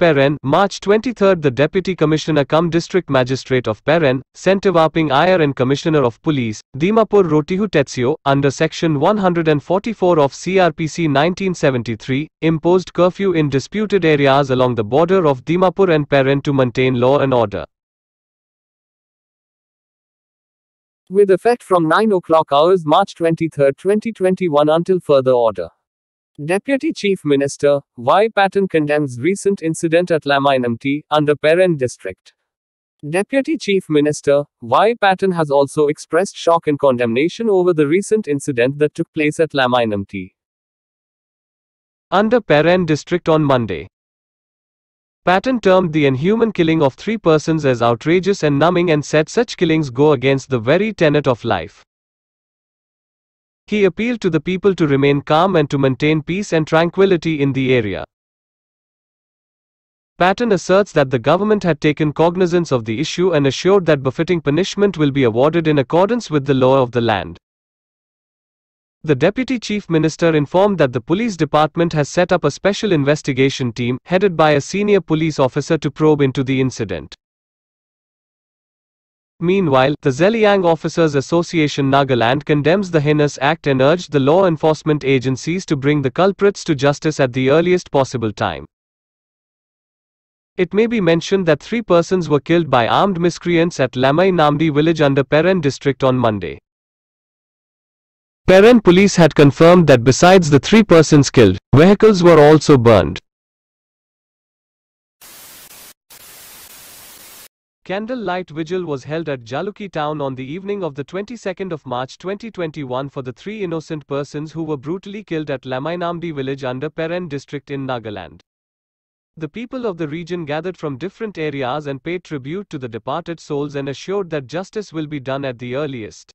Peren, March 23 The Deputy Commissioner cum District Magistrate of Peren, Sentevaping Iyer and Commissioner of Police, Dimapur Rotihu Tetsio, under Section 144 of CRPC 1973, imposed curfew in disputed areas along the border of Dimapur and Peren to maintain law and order. With effect from 9 o'clock hours March 23, 2021 until further order. Deputy Chief Minister Y. Patton condemns recent incident at Laminamti under Peren district. Deputy Chief Minister Y. Patton has also expressed shock and condemnation over the recent incident that took place at Laminamti under Peren district on Monday. Patton termed the inhuman killing of three persons as outrageous and numbing and said such killings go against the very tenet of life. He appealed to the people to remain calm and to maintain peace and tranquility in the area. Patton asserts that the government had taken cognizance of the issue and assured that befitting punishment will be awarded in accordance with the law of the land. The deputy chief minister informed that the police department has set up a special investigation team, headed by a senior police officer, to probe into the incident. Meanwhile, the Zeliang Officers Association Nagaland condemns the heinous act and urged the law enforcement agencies to bring the culprits to justice at the earliest possible time. It may be mentioned that three persons were killed by armed miscreants at Lamai Namdi village under Peren district on Monday. Peren police had confirmed that besides the three persons killed, vehicles were also burned. Candlelight vigil was held at Jaluki town on the evening of the 22nd of March 2021 for the three innocent persons who were brutally killed at Lamainamdi village under Peren district in Nagaland. The people of the region gathered from different areas and paid tribute to the departed souls and assured that justice will be done at the earliest.